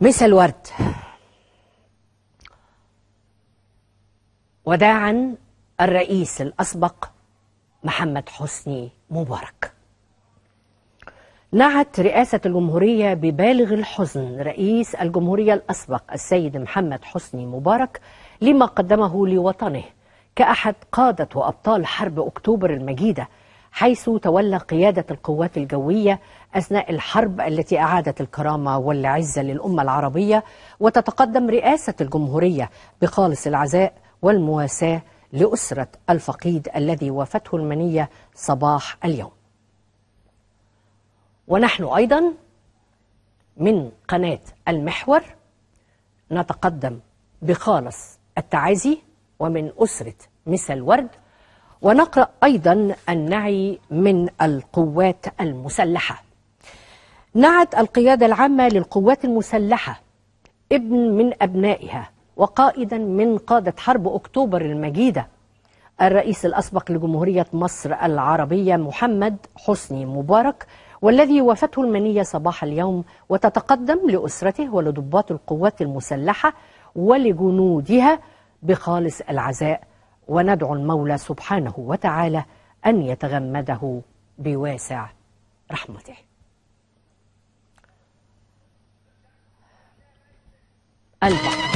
مسا الورد وداعا الرئيس الأسبق محمد حسني مبارك نعت رئاسة الجمهورية ببالغ الحزن رئيس الجمهورية الأسبق السيد محمد حسني مبارك لما قدمه لوطنه كأحد قادة وأبطال حرب أكتوبر المجيدة حيث تولى قيادة القوات الجوية أثناء الحرب التي أعادت الكرامة والعزة للأمة العربية وتتقدم رئاسة الجمهورية بخالص العزاء والمواساة لأسرة الفقيد الذي وافته المنية صباح اليوم ونحن أيضا من قناة المحور نتقدم بخالص التعازي ومن أسرة مثل ورد ونقرأ أيضا النعي من القوات المسلحة نعت القيادة العامة للقوات المسلحة ابن من أبنائها وقائدا من قادة حرب أكتوبر المجيدة الرئيس الأسبق لجمهورية مصر العربية محمد حسني مبارك والذي وافته المنية صباح اليوم وتتقدم لأسرته ولضباط القوات المسلحة ولجنودها بخالص العزاء وندعو المولى سبحانه وتعالى أن يتغمده بواسع رحمته البحر